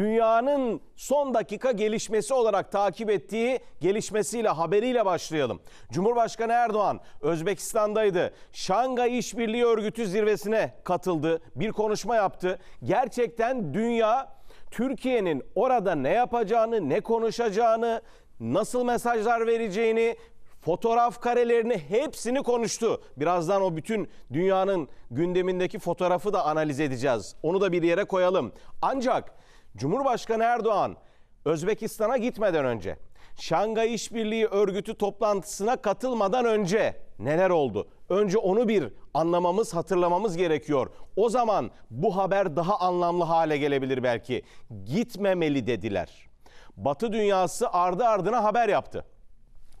dünyanın son dakika gelişmesi olarak takip ettiği gelişmesiyle haberiyle başlayalım. Cumhurbaşkanı Erdoğan Özbekistan'daydı. Şangay İşbirliği Örgütü zirvesine katıldı. Bir konuşma yaptı. Gerçekten dünya Türkiye'nin orada ne yapacağını, ne konuşacağını, nasıl mesajlar vereceğini, fotoğraf karelerini hepsini konuştu. Birazdan o bütün dünyanın gündemindeki fotoğrafı da analiz edeceğiz. Onu da bir yere koyalım. Ancak Cumhurbaşkanı Erdoğan Özbekistan'a gitmeden önce, Şangay İşbirliği Örgütü toplantısına katılmadan önce neler oldu? Önce onu bir anlamamız, hatırlamamız gerekiyor. O zaman bu haber daha anlamlı hale gelebilir belki. Gitmemeli dediler. Batı dünyası ardı ardına haber yaptı.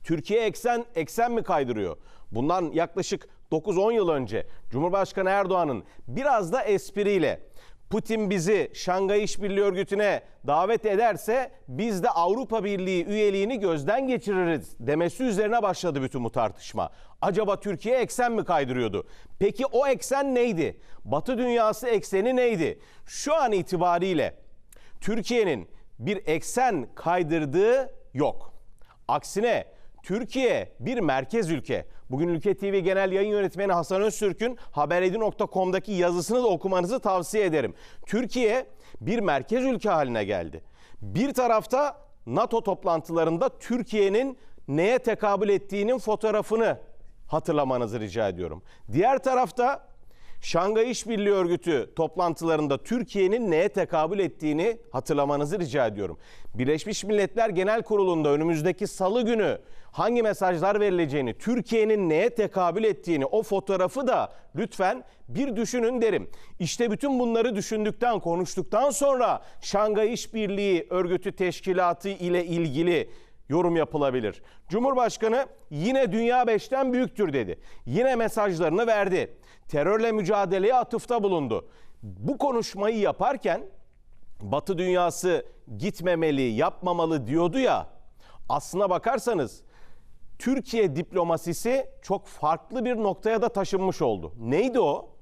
Türkiye eksen eksen mi kaydırıyor? Bundan yaklaşık 9-10 yıl önce Cumhurbaşkanı Erdoğan'ın biraz da espriyle Putin bizi Şangay İşbirliği Örgütü'ne davet ederse biz de Avrupa Birliği üyeliğini gözden geçiririz demesi üzerine başladı bütün bu tartışma. Acaba Türkiye eksen mi kaydırıyordu? Peki o eksen neydi? Batı dünyası ekseni neydi? Şu an itibariyle Türkiye'nin bir eksen kaydırdığı yok. Aksine Türkiye bir merkez ülke. Bugün Ülke TV Genel Yayın Yönetmeni Hasan Öztürk'ün haberedi.com'daki yazısını da okumanızı tavsiye ederim. Türkiye bir merkez ülke haline geldi. Bir tarafta NATO toplantılarında Türkiye'nin neye tekabül ettiğinin fotoğrafını hatırlamanızı rica ediyorum. Diğer tarafta Şangay İşbirliği Örgütü toplantılarında Türkiye'nin neye tekabül ettiğini hatırlamanızı rica ediyorum. Birleşmiş Milletler Genel Kurulu'nda önümüzdeki salı günü hangi mesajlar verileceğini, Türkiye'nin neye tekabül ettiğini o fotoğrafı da lütfen bir düşünün derim. İşte bütün bunları düşündükten, konuştuktan sonra Şangay İşbirliği Örgütü Teşkilatı ile ilgili yorum yapılabilir. Cumhurbaşkanı yine dünya beşten büyüktür dedi. Yine mesajlarını verdi. Terörle mücadeleye atıfta bulundu. Bu konuşmayı yaparken Batı dünyası gitmemeli, yapmamalı diyordu ya. Aslına bakarsanız Türkiye diplomasisi çok farklı bir noktaya da taşınmış oldu. Neydi o?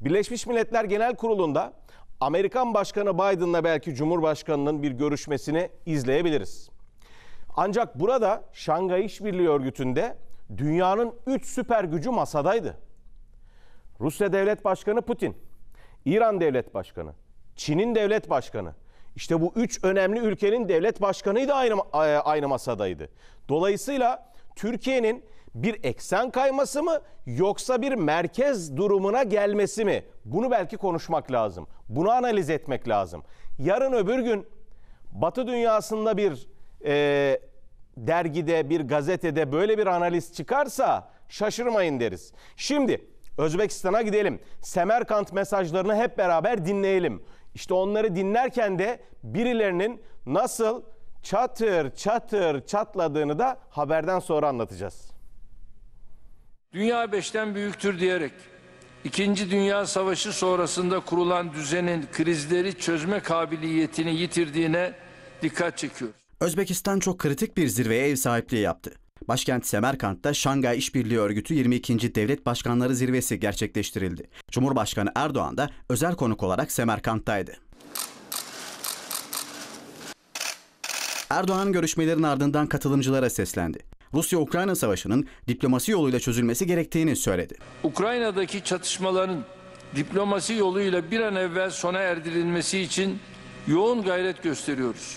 Birleşmiş Milletler Genel Kurulu'nda Amerikan Başkanı Biden'la belki Cumhurbaşkanı'nın bir görüşmesini izleyebiliriz. Ancak burada Şangay İşbirliği Örgütü'nde dünyanın 3 süper gücü masadaydı. Rusya Devlet Başkanı Putin, İran Devlet Başkanı, Çin'in devlet başkanı. İşte bu üç önemli ülkenin devlet başkanıydı aynı e, aynı masadaydı. Dolayısıyla Türkiye'nin bir eksen kayması mı yoksa bir merkez durumuna gelmesi mi? Bunu belki konuşmak lazım. Bunu analiz etmek lazım. Yarın öbür gün Batı dünyasında bir e, dergide, bir gazetede böyle bir analiz çıkarsa şaşırmayın deriz. Şimdi Özbekistan'a gidelim. Semerkant mesajlarını hep beraber dinleyelim. İşte onları dinlerken de birilerinin nasıl çatır çatır çatladığını da haberden sonra anlatacağız. Dünya beşten büyüktür diyerek İkinci Dünya Savaşı sonrasında kurulan düzenin krizleri çözme kabiliyetini yitirdiğine dikkat çekiyoruz. Özbekistan çok kritik bir zirveye ev sahipliği yaptı. Başkent Semerkant'ta Şangay İşbirliği Örgütü 22. Devlet Başkanları Zirvesi gerçekleştirildi. Cumhurbaşkanı Erdoğan da özel konuk olarak Semerkant'taydı. Erdoğan görüşmelerin ardından katılımcılara seslendi. Rusya-Ukrayna savaşının diplomasi yoluyla çözülmesi gerektiğini söyledi. Ukrayna'daki çatışmaların diplomasi yoluyla bir an evvel sona erdirilmesi için yoğun gayret gösteriyoruz.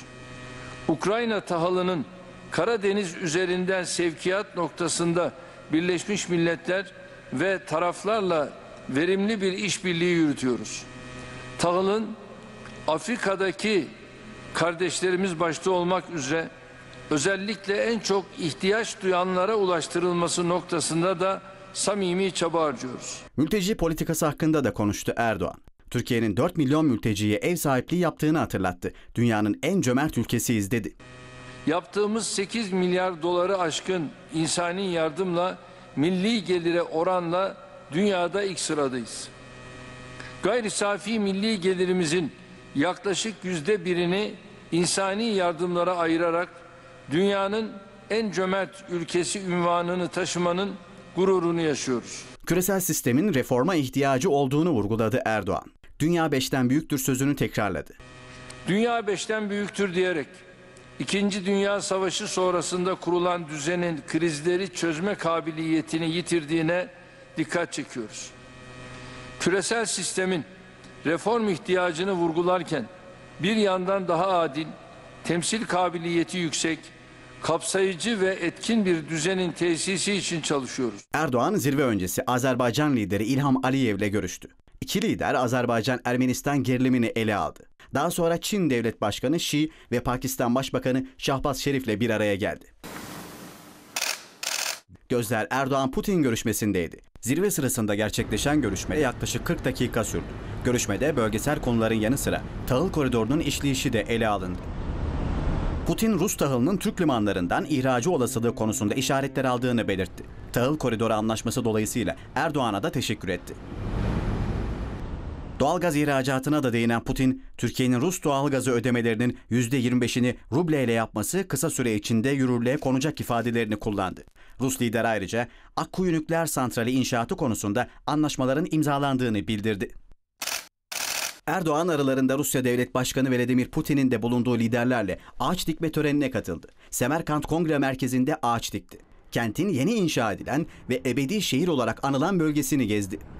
Ukrayna tahalının Karadeniz üzerinden sevkiyat noktasında Birleşmiş Milletler ve taraflarla verimli bir işbirliği yürütüyoruz. Tahıl'ın Afrika'daki kardeşlerimiz başta olmak üzere özellikle en çok ihtiyaç duyanlara ulaştırılması noktasında da samimi çaba harcıyoruz. Mülteci politikası hakkında da konuştu Erdoğan. Türkiye'nin 4 milyon mülteciye ev sahipliği yaptığını hatırlattı. Dünyanın en cömert ülkesiyiz dedi. Yaptığımız 8 milyar doları aşkın insani yardımla milli gelire oranla dünyada ilk sıradayız. Gayri safi milli gelirimizin yaklaşık yüzde birini insani yardımlara ayırarak dünyanın en cömert ülkesi ünvanını taşımanın gururunu yaşıyoruz. Küresel sistemin reforma ihtiyacı olduğunu vurguladı Erdoğan dünya beşten büyüktür sözünü tekrarladı. Dünya beşten büyüktür diyerek İkinci Dünya Savaşı sonrasında kurulan düzenin krizleri çözme kabiliyetini yitirdiğine dikkat çekiyoruz. Küresel sistemin reform ihtiyacını vurgularken bir yandan daha adil, temsil kabiliyeti yüksek, kapsayıcı ve etkin bir düzenin tesisi için çalışıyoruz. Erdoğan zirve öncesi Azerbaycan lideri İlham Aliyev ile görüştü iki lider Azerbaycan-Ermenistan gerilimini ele aldı. Daha sonra Çin Devlet Başkanı Xi ve Pakistan Başbakanı Şahbaz ile bir araya geldi. Gözler Erdoğan-Putin görüşmesindeydi. Zirve sırasında gerçekleşen görüşme yaklaşık 40 dakika sürdü. Görüşmede bölgesel konuların yanı sıra tahıl koridorunun işleyişi de ele alındı. Putin Rus tahılının Türk limanlarından ihracı olasılığı konusunda işaretler aldığını belirtti. Tahıl koridoru anlaşması dolayısıyla Erdoğan'a da teşekkür etti. Doğalgaz ihracatına da değinen Putin, Türkiye'nin Rus doğalgazı ödemelerinin %25'ini ruble ile yapması kısa süre içinde yürürlüğe konacak ifadelerini kullandı. Rus lider ayrıca Akkuyu nükleer santrali inşaatı konusunda anlaşmaların imzalandığını bildirdi. Erdoğan aralarında Rusya Devlet Başkanı Vladimir Putin'in de bulunduğu liderlerle ağaç dikme törenine katıldı. Semerkant Kongre Merkezi'nde ağaç dikti. Kentin yeni inşa edilen ve ebedi şehir olarak anılan bölgesini gezdi.